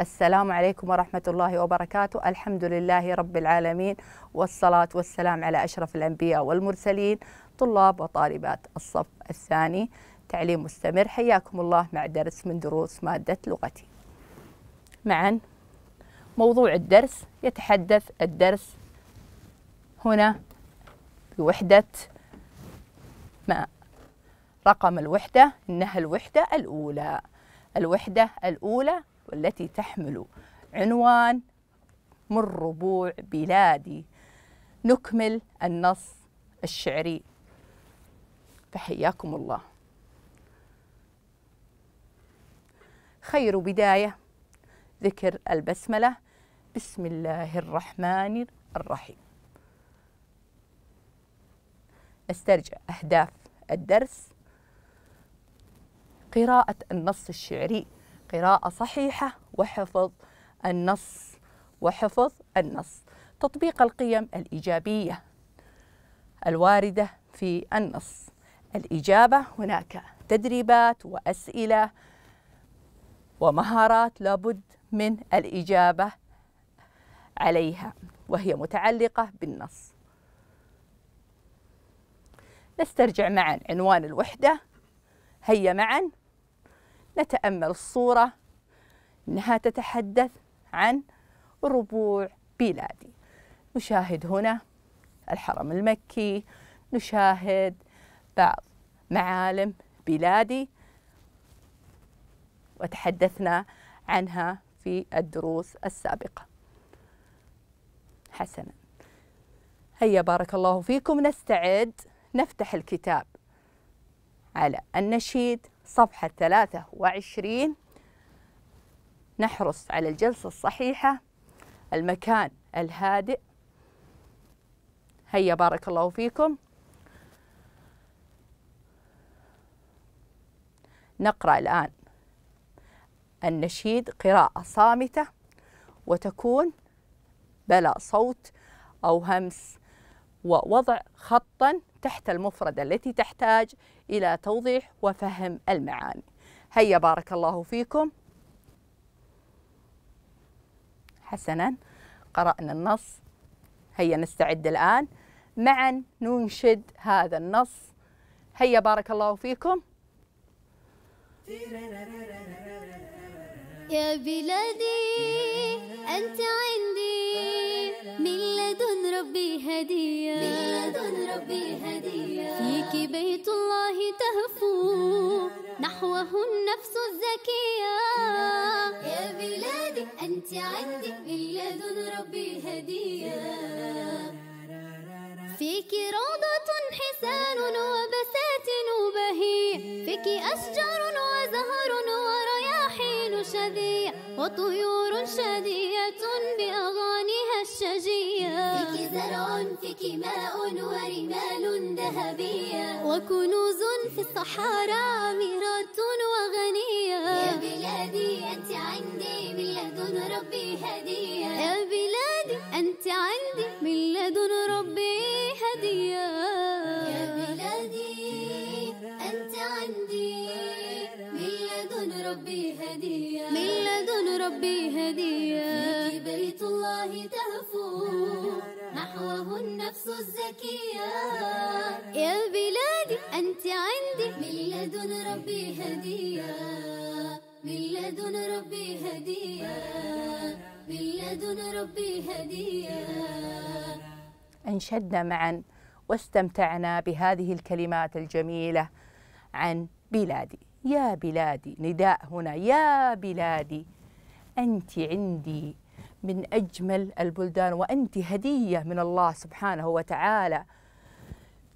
السلام عليكم ورحمة الله وبركاته الحمد لله رب العالمين والصلاة والسلام على أشرف الأنبياء والمرسلين طلاب وطالبات الصف الثاني تعليم مستمر حياكم الله مع درس من دروس مادة لغتي معا موضوع الدرس يتحدث الدرس هنا بوحدة ما رقم الوحدة إنها الوحدة الأولى الوحدة الأولى والتي تحمل عنوان من ربوع بلادي نكمل النص الشعري فحياكم الله خير بداية ذكر البسملة بسم الله الرحمن الرحيم نسترجع أهداف الدرس قراءة النص الشعري قراءة صحيحة وحفظ النص وحفظ النص تطبيق القيم الإيجابية الواردة في النص الإجابة هناك تدريبات وأسئلة ومهارات لابد من الإجابة عليها وهي متعلقة بالنص نسترجع معا عنوان الوحدة هيا معا نتأمل الصورة إنها تتحدث عن ربوع بلادي نشاهد هنا الحرم المكي نشاهد بعض معالم بلادي وتحدثنا عنها في الدروس السابقة حسنا هيا بارك الله فيكم نستعد نفتح الكتاب على النشيد صفحة 23 نحرص على الجلسة الصحيحة المكان الهادئ هيا بارك الله فيكم نقرأ الآن النشيد قراءة صامتة وتكون بلا صوت أو همس ووضع خطا تحت المفردة التي تحتاج إلى توضيح وفهم المعاني هيا بارك الله فيكم حسنا قرأنا النص هيا نستعد الآن معا ننشد هذا النص هيا بارك الله فيكم يا بلادي أنت عندي من لدن ربي هدية من لدن ربي هدية فيك بيت تهفو نحوه النفس الزكية يا بلادي أنت عندي من لدن ربي هدية فيك روضة حسان وبساتين بهي فيك أشجار وزهر ورد شذيع وطيور شادية بأغانيها الشجية فيك زرع فيك ماء ورمال ذهبية وكنوز في الصحارى أميرات وغنية يا بلادي أنت عندي بلاد ربي هدية يا بلادي أنت عندي ربي هدية في بيت الله تهفو نحوه النفس الزكية يا بلادي أنت عندي من لدن ربي هدية من لدن ربي هدية من لدن ربي هدية أنشدنا معا واستمتعنا بهذه الكلمات الجميلة عن بلادي يا بلادي نداء هنا يا بلادي أنت عندي من أجمل البلدان وأنت هدية من الله سبحانه وتعالى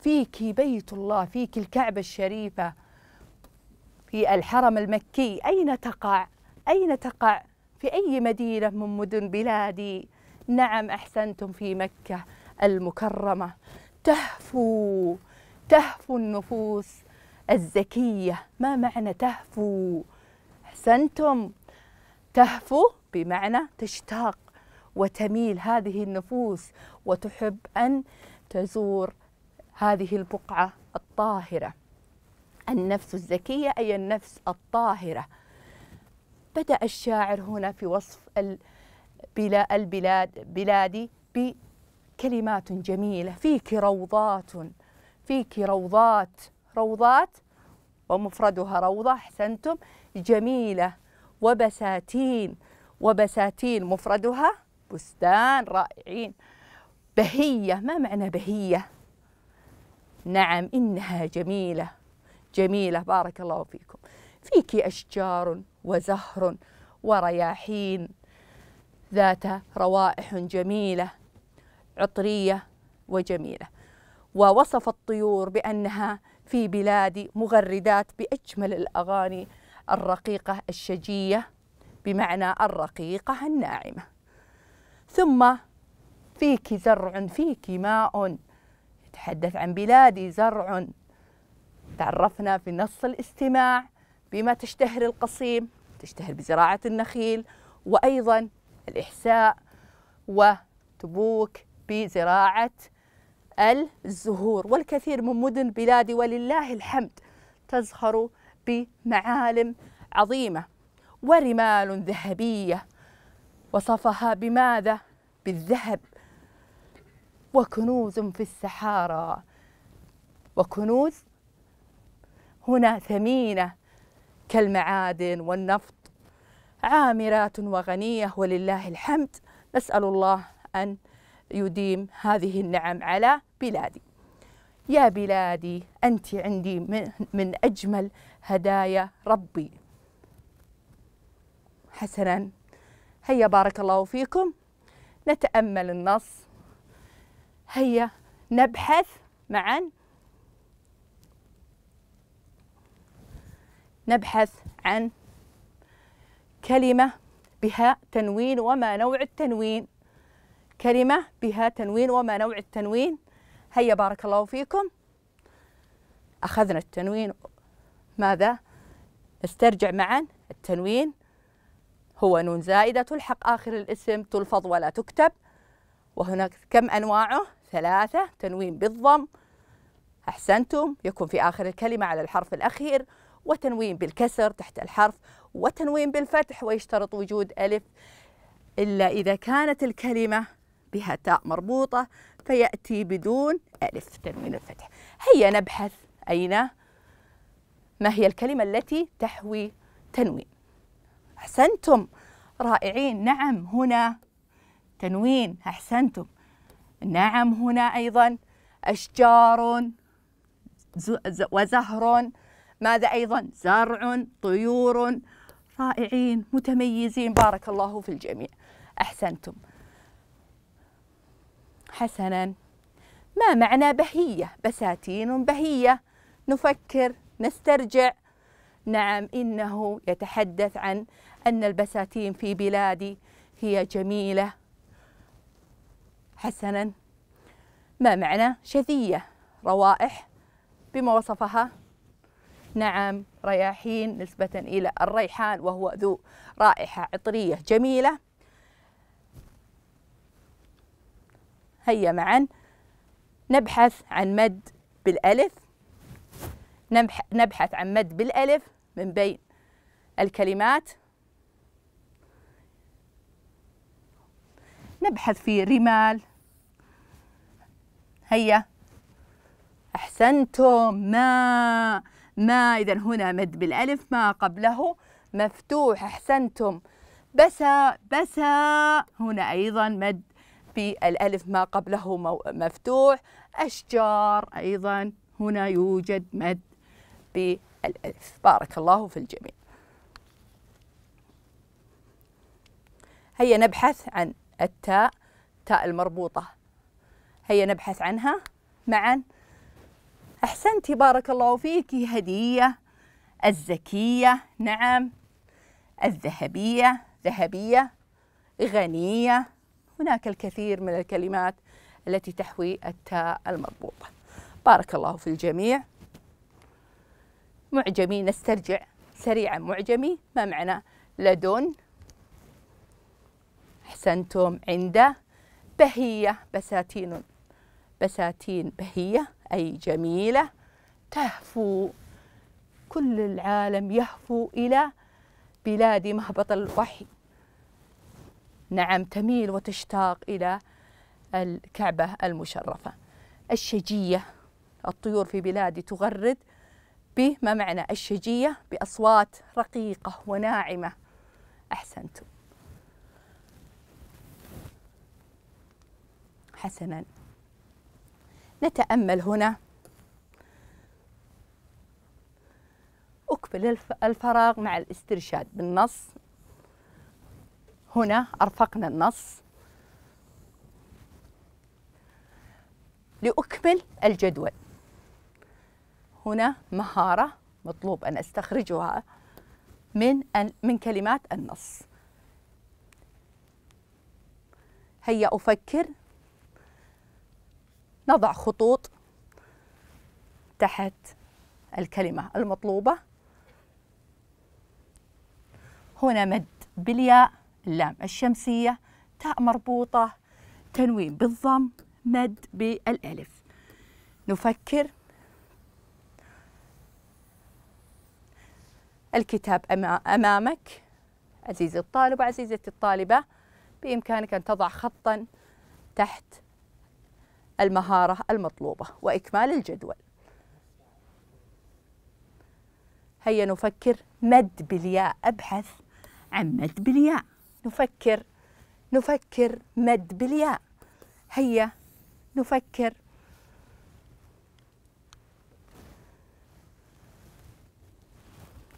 فيك بيت الله فيك الكعبة الشريفة في الحرم المكي أين تقع؟ أين تقع؟ في أي مدينة من مدن بلادي؟ نعم أحسنتم في مكة المكرمة تهفو تهفو النفوس الزكية ما معنى تهفو؟ أحسنتم تهفو بمعنى تشتاق وتميل هذه النفوس وتحب أن تزور هذه البقعة الطاهرة النفس الزكية أي النفس الطاهرة بدأ الشاعر هنا في وصف البلاد بلادي بكلمات جميلة فيك روضات فيك روضات روضات ومفردها روضة أحسنتم جميلة وبساتين وبساتين مفردها بستان رائعين بهية ما معنى بهية؟ نعم إنها جميلة جميلة بارك الله فيكم فيك أشجار وزهر ورياحين ذات روائح جميلة عطرية وجميلة ووصف الطيور بأنها في بلادي مغردات بأجمل الأغاني الرقيقة الشجية بمعنى الرقيقة الناعمة ثم فيك زرع فيك ماء يتحدث عن بلادي زرع تعرفنا في نص الاستماع بما تشتهر القصيم تشتهر بزراعة النخيل وأيضا الإحساء وتبوك بزراعة الزهور والكثير من مدن بلادي ولله الحمد تزخر بمعالم عظيمة ورمال ذهبية وصفها بماذا؟ بالذهب وكنوز في السحارة وكنوز هنا ثمينة كالمعادن والنفط عامرات وغنية ولله الحمد نسأل الله أن يديم هذه النعم على بلادي يا بلادي أنت عندي من أجمل هدايا ربي حسنا هيا بارك الله فيكم نتأمل النص هيا نبحث معا نبحث عن كلمة بها تنوين وما نوع التنوين كلمة بها تنوين وما نوع التنوين هيا بارك الله فيكم أخذنا التنوين ماذا نسترجع معا التنوين هو نون زائدة تلحق آخر الاسم تلفظ ولا تكتب وهناك كم أنواعه ثلاثة تنوين بالضم أحسنتم يكون في آخر الكلمة على الحرف الأخير وتنوين بالكسر تحت الحرف وتنوين بالفتح ويشترط وجود ألف إلا إذا كانت الكلمة بها تاء مربوطة فيأتي بدون ألف تنوين الفتح هيا نبحث أين ما هي الكلمة التي تحوي تنوين أحسنتم رائعين نعم هنا تنوين أحسنتم نعم هنا أيضا أشجار وزهر ماذا أيضا زرع طيور رائعين متميزين بارك الله في الجميع أحسنتم حسنا ما معنى بهية بساتين بهية نفكر نسترجع نعم إنه يتحدث عن أن البساتين في بلادي هي جميلة حسنا ما معنى شذية روائح بما وصفها نعم رياحين نسبة إلى الريحان وهو ذو رائحة عطرية جميلة هيا معا نبحث عن مد بالألف نبحث عن مد بالألف من بين الكلمات نبحث في رمال هيا أحسنتم ما ما إذا هنا مد بالألف ما قبله مفتوح أحسنتم بسا بسا هنا أيضا مد في الألف ما قبله مفتوح أشجار أيضا هنا يوجد مد بالألف بارك الله في الجميع هيا نبحث عن التاء تاء المربوطة هيا نبحث عنها معا أحسنت بارك الله فيك هدية الزكية نعم الذهبية ذهبية غنية هناك الكثير من الكلمات التي تحوي التاء المربوطة بارك الله في الجميع معجمي نسترجع سريعا معجمي ما معنى لدن أحسنتم عند بهية بساتين بساتين بهية أي جميلة تهفو كل العالم يهفو إلى بلاد مهبط الوحي نعم تميل وتشتاق إلى الكعبة المشرفة الشجية الطيور في بلادي تغرد بما معنى الشجية بأصوات رقيقة وناعمة أحسنتم حسنا نتأمل هنا أكمل الفراغ مع الاسترشاد بالنص هنا أرفقنا النص لأكمل الجدول هنا مهارة مطلوب أن أستخرجها من من كلمات النص هيا أفكر نضع خطوط تحت الكلمة المطلوبة هنا مد بالياء اللام الشمسية تاء مربوطة تنوين بالضم مد بالألف نفكر الكتاب أمامك عزيزي الطالب وعزيزتي الطالبة بإمكانك أن تضع خطا تحت المهارة المطلوبة وإكمال الجدول هيا نفكر مد بالياء أبحث عن مد بالياء نفكر نفكر مد بالياء هيا نفكر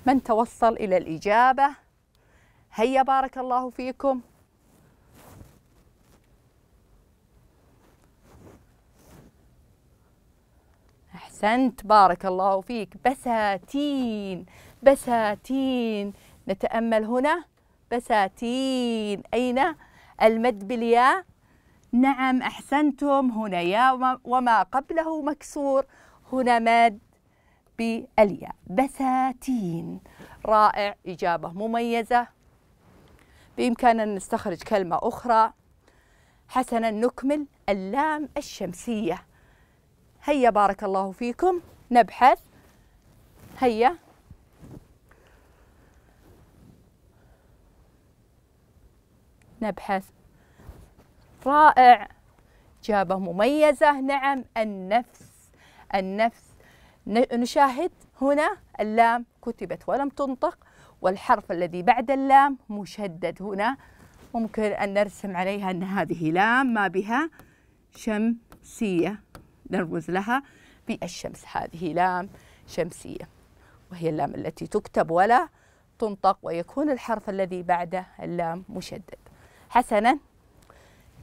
من توصل إلى الإجابة هيا بارك الله فيكم أحسنت بارك الله فيك بساتين بساتين نتأمل هنا بساتين أين المد بالياء نعم أحسنتم هنا ياء وما قبله مكسور هنا مد بالياء بساتين رائع إجابة مميزة بإمكاننا نستخرج كلمة أخرى حسنا نكمل اللام الشمسية هيا بارك الله فيكم نبحث هيا نبحث رائع إجابة مميزة نعم النفس النفس نشاهد هنا اللام كتبت ولم تنطق والحرف الذي بعد اللام مشدد هنا ممكن أن نرسم عليها أن هذه لام ما بها شمسية نرمز لها بالشمس هذه لام شمسية وهي اللام التي تكتب ولا تنطق ويكون الحرف الذي بعد اللام مشدد حسنا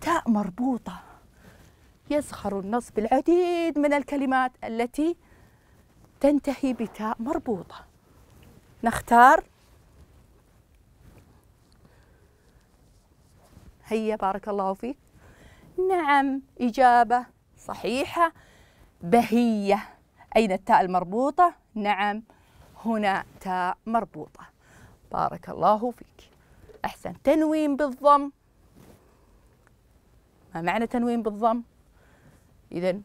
تاء مربوطة يزخر النص بالعديد من الكلمات التي تنتهي بتاء مربوطة نختار هيا بارك الله فيك نعم إجابة صحيحة بهية أين التاء المربوطة؟ نعم هنا تاء مربوطة بارك الله فيك أحسن تنوين بالضم ما معنى تنوين بالضم إذا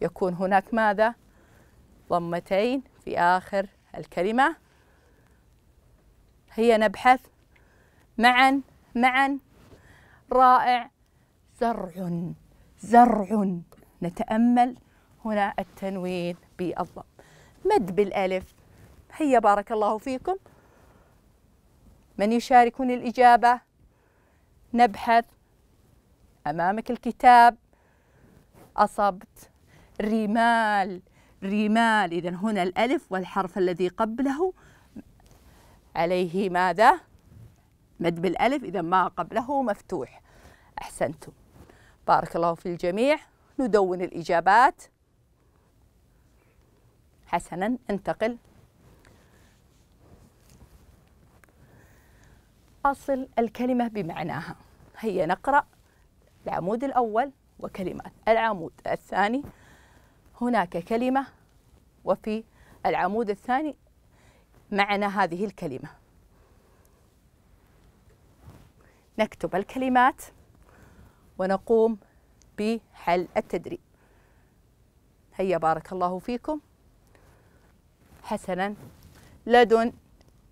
يكون هناك ماذا ضمتين في آخر الكلمة هي نبحث معا معا رائع زرع زرع نتأمل هنا التنوين بالضم مد بالألف هيا بارك الله فيكم من يشاركون الإجابة نبحث أمامك الكتاب أصبت رمال رمال إذا هنا الألف والحرف الذي قبله عليه ماذا؟ مد بالألف إذا ما قبله مفتوح أحسنتم بارك الله في الجميع ندون الإجابات حسنا انتقل أصل الكلمة بمعناها هيا نقرأ العمود الأول وكلمات العمود الثاني هناك كلمة وفي العمود الثاني معنى هذه الكلمة نكتب الكلمات ونقوم بحل التدريب هيا بارك الله فيكم حسنا لدن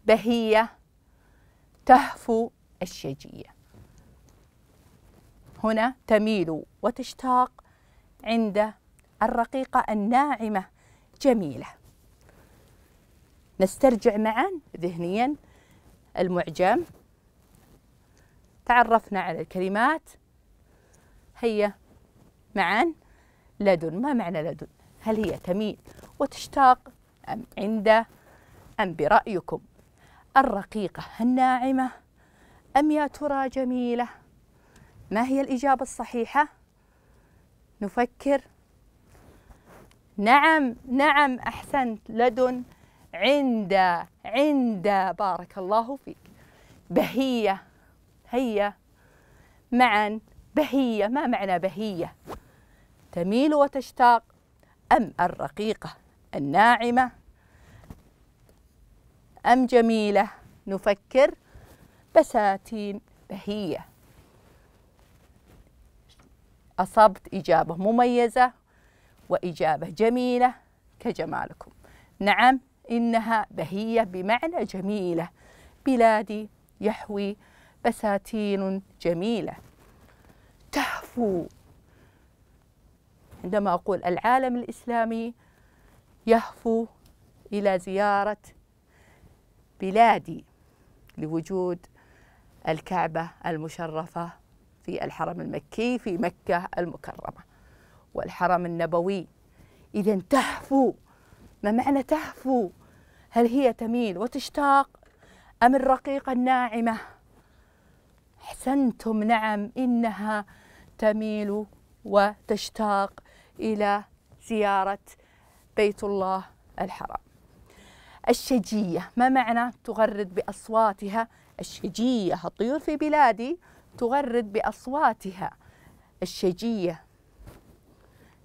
بهية تهفو الشجية هنا تميل وتشتاق عند الرقيقة الناعمة جميلة نسترجع معا ذهنيا المعجم تعرفنا على الكلمات هيا معا لدن ما معنى لدن هل هي تميل وتشتاق أم عند أم برأيكم الرقيقة الناعمة أم يا ترى جميلة ما هي الإجابة الصحيحة؟ نفكر نعم نعم أحسنت لدن عند عند بارك الله فيك بهية هي معا بهية ما معنى بهية تميل وتشتاق أم الرقيقة الناعمة أم جميلة نفكر بساتين بهية أصبت إجابة مميزة وإجابة جميلة كجمالكم نعم إنها بهية بمعنى جميلة بلادي يحوي بساتين جميلة تهفو عندما أقول العالم الإسلامي يهفو إلى زيارة بلادي لوجود الكعبة المشرفة في الحرم المكي في مكة المكرمة والحرم النبوي إذا تهفو ما معنى تهفو هل هي تميل وتشتاق أم الرقيقة الناعمة أحسنتم نعم إنها تميل وتشتاق إلى زيارة بيت الله الحرام الشجية ما معنى تغرد بأصواتها الشجية الطيور في بلادي تغرد باصواتها الشجيه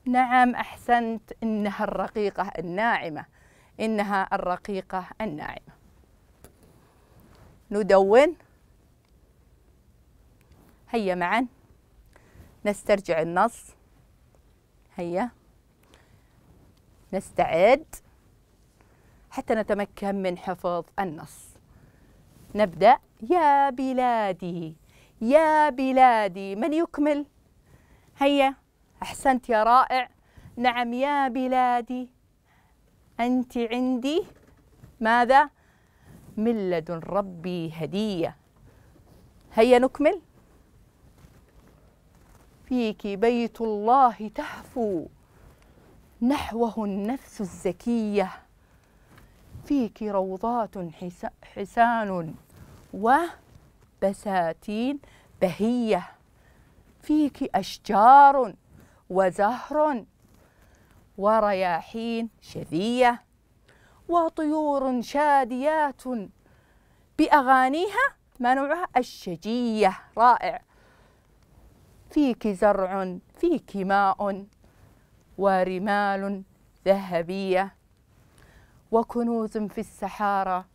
نعم احسنت انها الرقيقه الناعمه انها الرقيقه الناعمه ندون هيا معا نسترجع النص هيا نستعد حتى نتمكن من حفظ النص نبدا يا بلادي يا بلادي من يكمل هيا أحسنت يا رائع نعم يا بلادي أنت عندي ماذا من لدن ربي هدية هيا نكمل فيك بيت الله تهفو نحوه النفس الزكية فيك روضات حسان و بساتين بهية فيك أشجار وزهر ورياحين شذية وطيور شاديات بأغانيها ما نوعها الشجية رائع فيك زرع فيك ماء ورمال ذهبية وكنوز في السحارة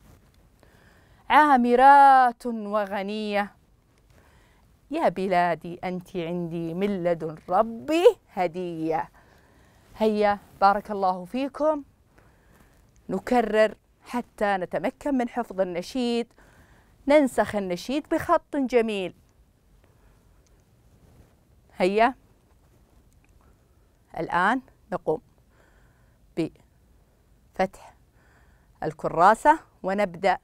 عامرات وغنية يا بلادي أنت عندي من لدن ربي هدية هيا بارك الله فيكم نكرر حتى نتمكن من حفظ النشيد ننسخ النشيد بخط جميل هيا الآن نقوم بفتح الكراسة ونبدأ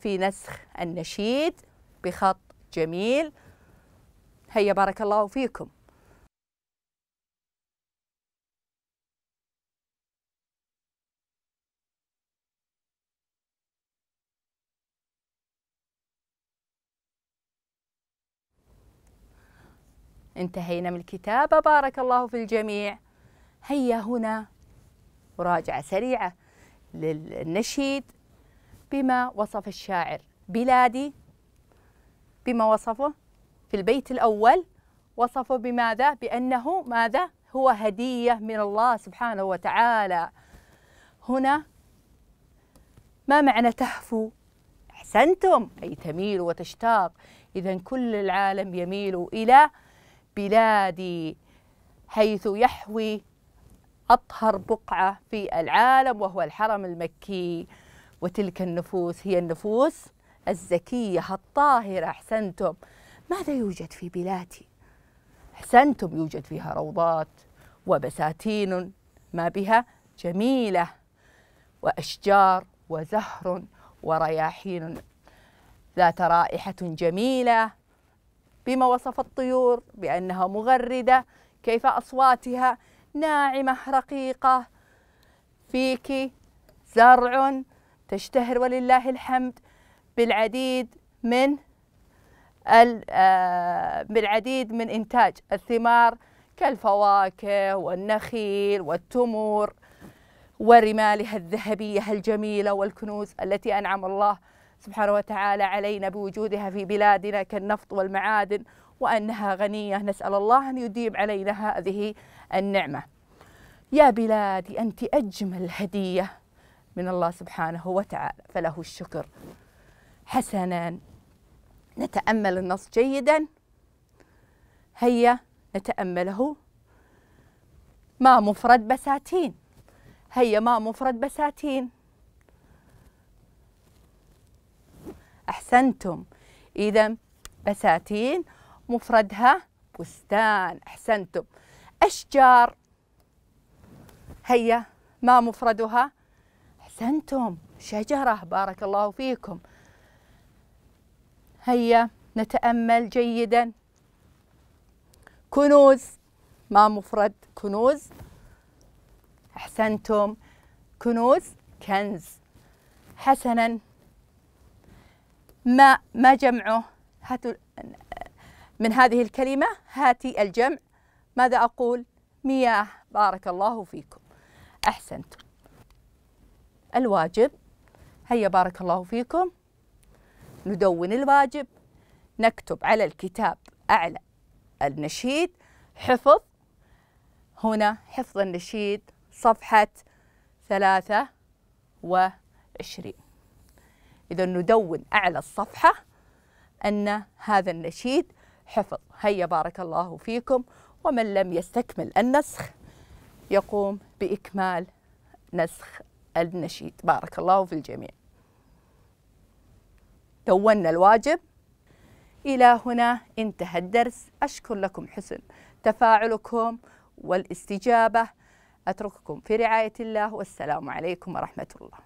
في نسخ النشيد بخط جميل هيا بارك الله فيكم انتهينا من الكتابة بارك الله في الجميع هيا هنا مراجعة سريعة للنشيد بما وصف الشاعر بلادي بما وصفه في البيت الأول وصفه بماذا؟ بأنه ماذا؟ هو هدية من الله سبحانه وتعالى هنا ما معنى تهفو؟ أحسنتم أي تميل وتشتاق إذا كل العالم يميل إلى بلادي حيث يحوي أطهر بقعة في العالم وهو الحرم المكي وتلك النفوس هي النفوس الزكية الطاهرة أحسنتم ماذا يوجد في بلادي أحسنتم يوجد فيها روضات وبساتين ما بها جميلة وأشجار وزهر ورياحين ذات رائحة جميلة بما وصف الطيور بأنها مغردة كيف أصواتها ناعمة رقيقة فيك زرع تشتهر ولله الحمد بالعديد من آه، بالعديد من إنتاج الثمار كالفواكه والنخيل والتمور ورمالها الذهبية الجميلة والكنوز التي أنعم الله سبحانه وتعالى علينا بوجودها في بلادنا كالنفط والمعادن وأنها غنية نسأل الله أن يديم علينا هذه النعمة يا بلادي أنت أجمل هدية من الله سبحانه وتعالى فله الشكر حسنا نتأمل النص جيدا هيا نتأمله ما مفرد بساتين هيا ما مفرد بساتين أحسنتم إذا بساتين مفردها بستان أحسنتم أشجار هيا ما مفردها أحسنتم شجرة بارك الله فيكم هيا نتأمل جيدا كنوز ما مفرد كنوز أحسنتم كنوز كنز حسنا ما ما جمعه هاتوا من هذه الكلمة هاتي الجمع ماذا أقول مياه بارك الله فيكم أحسنتم الواجب هيا بارك الله فيكم ندون الواجب نكتب على الكتاب أعلى النشيد حفظ هنا حفظ النشيد صفحة ثلاثة وعشرين إذا ندون أعلى الصفحة أن هذا النشيد حفظ هيا بارك الله فيكم ومن لم يستكمل النسخ يقوم بإكمال نسخ النشيد بارك الله في الجميع دونا الواجب إلى هنا انتهى الدرس أشكر لكم حسن تفاعلكم والاستجابة أترككم في رعاية الله والسلام عليكم ورحمة الله